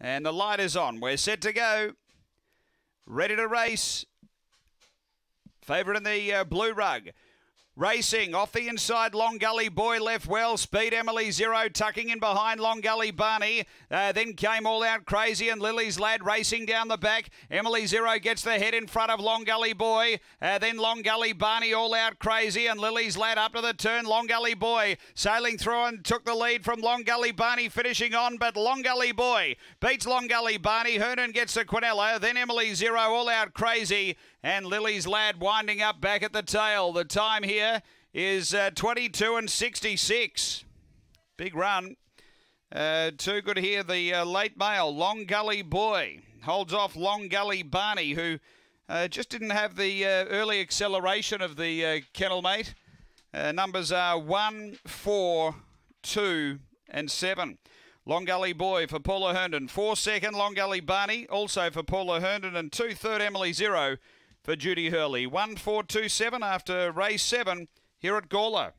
And the light is on. We're set to go. Ready to race. Favourite in the uh, blue rug. Racing off the inside, Long Gully Boy left well. Speed Emily Zero tucking in behind Long Gully Barney. Uh, then came All Out Crazy and Lily's Lad racing down the back. Emily Zero gets the head in front of Long Gully Boy. Uh, then Long Gully Barney All Out Crazy and Lily's Lad up to the turn. Long Gully Boy sailing through and took the lead from Long Gully Barney finishing on, but Long Gully Boy beats Long Gully Barney. Hernan gets the Quinella. Then Emily Zero All Out Crazy and Lily's Lad winding up back at the tail. The time here. Is uh, 22 and 66. Big run. Uh, too good here. The uh, late male, Long Gully Boy, holds off Long Gully Barney, who uh, just didn't have the uh, early acceleration of the uh, kennel mate. Uh, numbers are 1, 4, 2, and 7. Long Gully Boy for Paula Herndon. Four second, Long Gully Barney, also for Paula Herndon, and two third, Emily Zero for Judy Hurley. 1427 after race 7 here at Gawler.